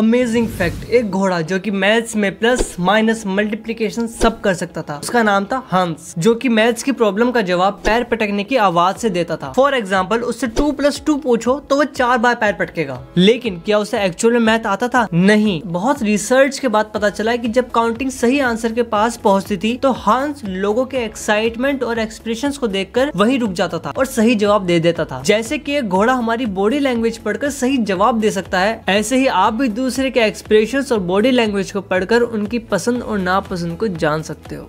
amazing fact एक घोड़ा जो कि मैथ्स में प्लस माइनस मल्टीप्लीकेशन सब कर सकता था उसका नाम था हंस जो कि मैथ्स की प्रॉब्लम का जवाब पैर पटकने की आवाज से देता था फॉर एग्जाम्पल उससे टू प्लस टू पूछो तो वो चार बार पैर पटकेगा लेकिन क्या उसे एक्चुअल में मैथ आता था नहीं बहुत रिसर्च के बाद पता चला की जब काउंटिंग सही आंसर के पास पहुँचती थी तो हंस लोगों के एक्साइटमेंट और एक्सप्रेशन को देख कर वही रुक जाता था और सही जवाब दे देता था जैसे की एक घोड़ा हमारी बॉडी लैंग्वेज पढ़कर सही जवाब दे सकता है ऐसे ही आप भी दूसरे दूसरे के एक्सप्रेशंस और बॉडी लैंग्वेज को पढ़कर उनकी पसंद और नापसंद को जान सकते हो